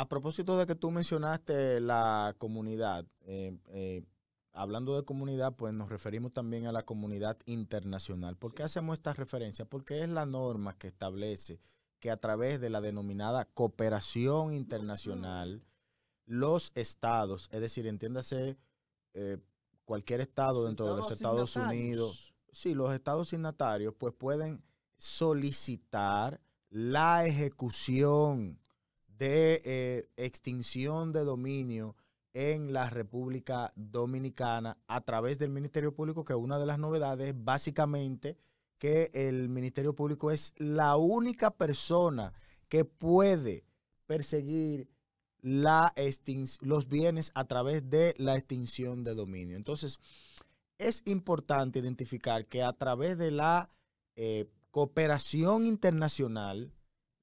A propósito de que tú mencionaste la comunidad, eh, eh, hablando de comunidad, pues nos referimos también a la comunidad internacional. ¿Por qué hacemos esta referencia? Porque es la norma que establece que a través de la denominada cooperación internacional, los estados, es decir, entiéndase eh, cualquier estado dentro de los Estados Unidos, sí, los estados signatarios, pues pueden solicitar la ejecución de eh, extinción de dominio en la República Dominicana a través del Ministerio Público, que una de las novedades básicamente que el Ministerio Público es la única persona que puede perseguir la los bienes a través de la extinción de dominio. Entonces, es importante identificar que a través de la eh, cooperación internacional,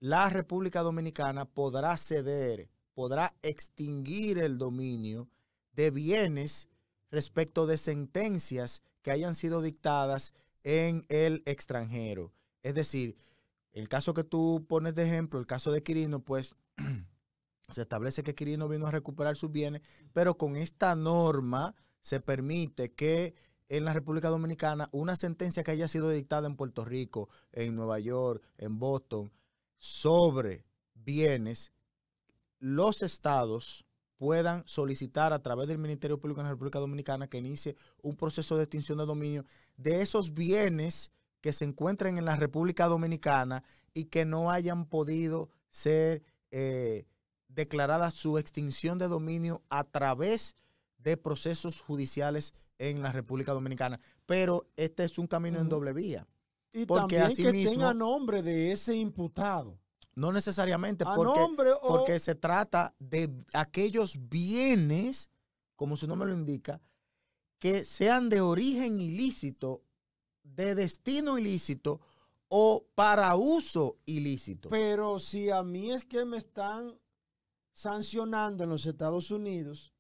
la República Dominicana podrá ceder, podrá extinguir el dominio de bienes respecto de sentencias que hayan sido dictadas en el extranjero. Es decir, el caso que tú pones de ejemplo, el caso de Quirino, pues se establece que Quirino vino a recuperar sus bienes, pero con esta norma se permite que en la República Dominicana una sentencia que haya sido dictada en Puerto Rico, en Nueva York, en Boston, sobre bienes, los estados puedan solicitar a través del Ministerio Público en la República Dominicana que inicie un proceso de extinción de dominio de esos bienes que se encuentren en la República Dominicana y que no hayan podido ser eh, declarada su extinción de dominio a través de procesos judiciales en la República Dominicana. Pero este es un camino en doble vía. Y porque también así que tenga nombre de ese imputado. No necesariamente, porque, porque se trata de aquellos bienes, como su nombre lo indica, que sean de origen ilícito, de destino ilícito o para uso ilícito. Pero si a mí es que me están sancionando en los Estados Unidos,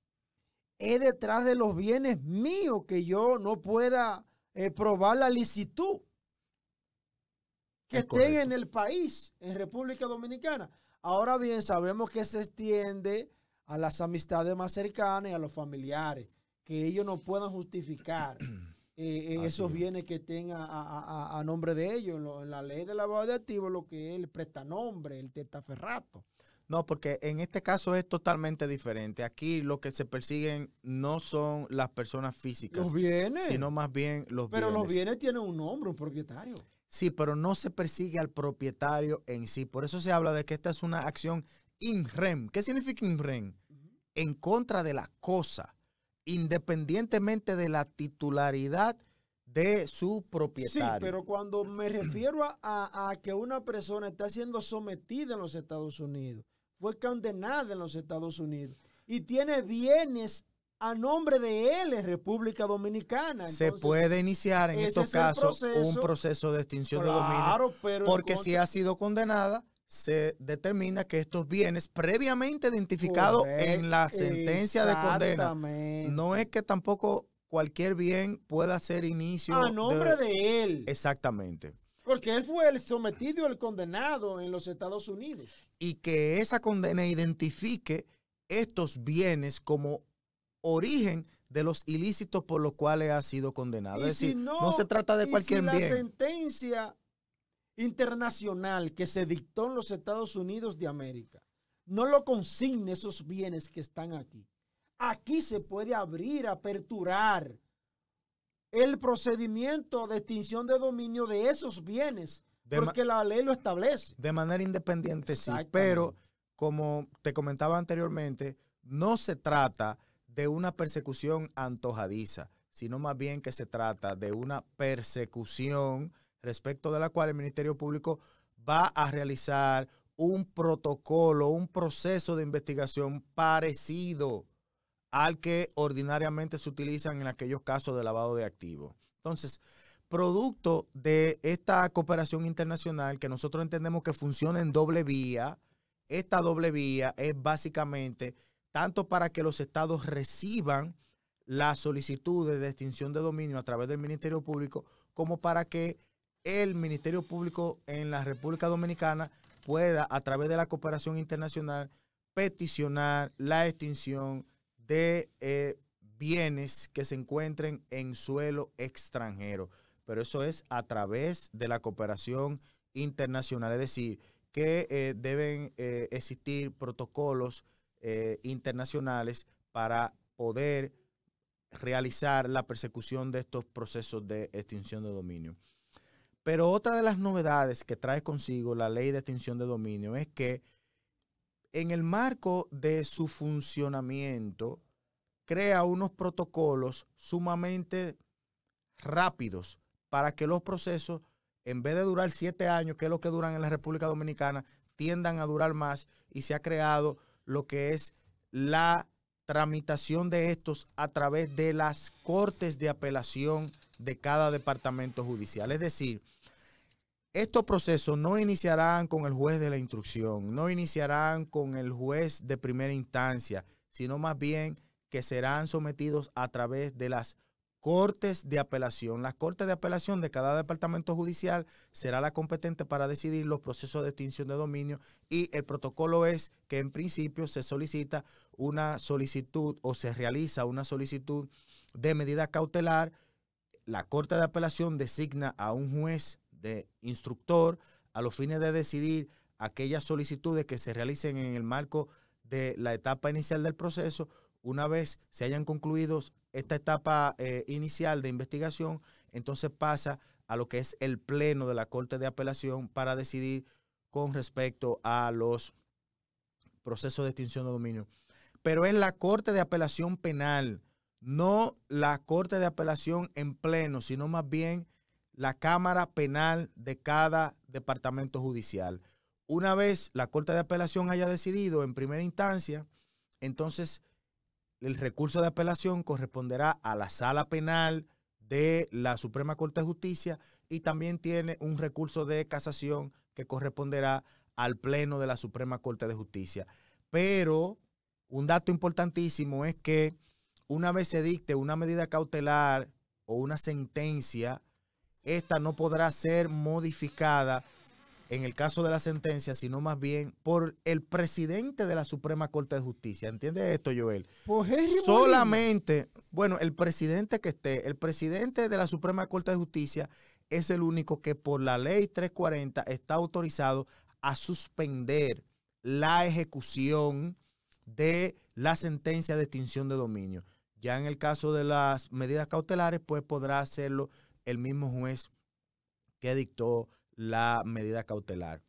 es detrás de los bienes míos que yo no pueda eh, probar la licitud que estén en el país, en República Dominicana. Ahora bien, sabemos que se extiende a las amistades más cercanas y a los familiares, que ellos no puedan justificar eh, eh, esos bienes que tengan a, nombre de ellos. En, la ley de lavado de activos, lo que es el prestanombre, el testaferrato. No, porque en este caso es totalmente diferente. Aquí lo que se persiguen no son las personas físicas. Sino más bien los bienes. Pero los bienes tienen un nombre, propietario. Sí, pero no se persigue al propietario en sí. Por eso se habla de que esta es una acción in rem. ¿Qué significa in rem? En contra de la cosa, independientemente de la titularidad de su propietario. Sí, pero cuando me refiero a, que una persona está siendo sometida en los Estados Unidos, fue condenada en los Estados Unidos y tiene bienes a nombre de él en República Dominicana. se puede iniciar en estos casos un proceso de extinción de dominio, porque si ha sido condenada, se determina que estos bienes previamente identificados en la sentencia de condena. No es que tampoco cualquier bien pueda ser inicio. A nombre de él. Exactamente. Porque él fue el sometido, el condenado en los Estados Unidos. Y que esa condena identifique estos bienes como origen de los ilícitos por los cuales ha sido condenado. es decir, no, se trata de cualquier si la sentencia internacional que se dictó en los Estados Unidos de América no lo consigne esos bienes que están aquí. Aquí se puede abrir, aperturar el procedimiento de extinción de dominio de esos bienes, porque la ley lo establece. De manera independiente, sí, pero como te comentaba anteriormente, no se trata de una persecución antojadiza, sino más bien que se trata de una persecución respecto de la cual el Ministerio Público va a realizar un protocolo, un proceso de investigación parecido al que ordinariamente se utilizan en aquellos casos de lavado de activos. Entonces, producto de esta cooperación internacional que nosotros entendemos que funciona en doble vía, esta doble vía es básicamente tanto para que los estados reciban las solicitudes de extinción de dominio a través del Ministerio Público, como para que el Ministerio Público en la República Dominicana pueda, a través de la cooperación internacional, peticionar la extinción de eh, bienes que se encuentren en suelo extranjero. Pero eso es a través de la cooperación internacional, es decir, que eh, deben eh, existir protocolos eh, internacionales para poder realizar la persecución de estos procesos de extinción de dominio. Pero otra de las novedades que trae consigo la ley de extinción de dominio es que en el marco de su funcionamiento crea unos protocolos sumamente rápidos para que los procesos, en vez de durar siete años, que es lo que duran en la República Dominicana, tiendan a durar más y se ha creado lo que es la tramitación de estos a través de las cortes de apelación de cada departamento judicial. Es decir, estos procesos no iniciarán con el juez de la instrucción, no iniciarán con el juez de primera instancia, sino más bien que serán sometidos a través de las cortes de apelación. La corte de apelación de cada departamento judicial será la competente para decidir los procesos de extinción de dominio y el protocolo es que en principio se solicita una solicitud o se realiza una solicitud de medida cautelar. La corte de apelación designa a un juez de instructor a los fines de decidir aquellas solicitudes que se realicen en el marco de la etapa inicial del proceso una vez se hayan concluido esta etapa eh, inicial de investigación, entonces pasa a lo que es el pleno de la Corte de Apelación para decidir con respecto a los procesos de extinción de dominio. Pero es la Corte de Apelación Penal, no la Corte de Apelación en pleno, sino más bien la Cámara Penal de cada departamento judicial. Una vez la Corte de Apelación haya decidido en primera instancia, entonces el recurso de apelación corresponderá a la sala penal de la Suprema Corte de Justicia y también tiene un recurso de casación que corresponderá al Pleno de la Suprema Corte de Justicia. Pero un dato importantísimo es que una vez se dicte una medida cautelar o una sentencia, esta no podrá ser modificada en el caso de la sentencia, sino más bien por el presidente de la Suprema Corte de Justicia. ¿Entiende esto, Joel? Solamente, bueno, el presidente que esté, el presidente de la Suprema Corte de Justicia es el único que por la ley 340 está autorizado a suspender la ejecución de la sentencia de extinción de dominio. Ya en el caso de las medidas cautelares, pues podrá hacerlo el mismo juez que dictó la medida cautelar.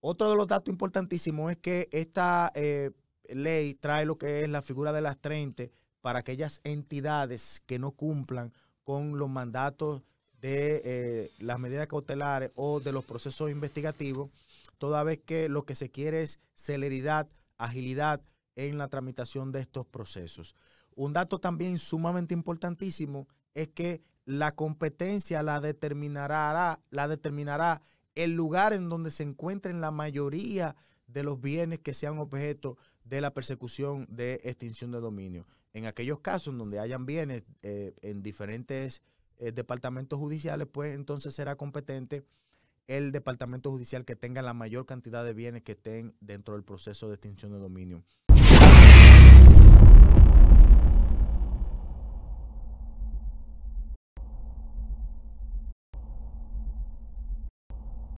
Otro de los datos importantísimos es que esta eh, ley trae lo que es la figura de las 30 para aquellas entidades que no cumplan con los mandatos de eh, las medidas cautelares o de los procesos investigativos, toda vez que lo que se quiere es celeridad, agilidad en la tramitación de estos procesos. Un dato también sumamente importantísimo es que la competencia la determinará, la determinará el lugar en donde se encuentren la mayoría de los bienes que sean objeto de la persecución de extinción de dominio. En aquellos casos en donde hayan bienes eh, en diferentes eh, departamentos judiciales, pues entonces será competente el departamento judicial que tenga la mayor cantidad de bienes que estén dentro del proceso de extinción de dominio.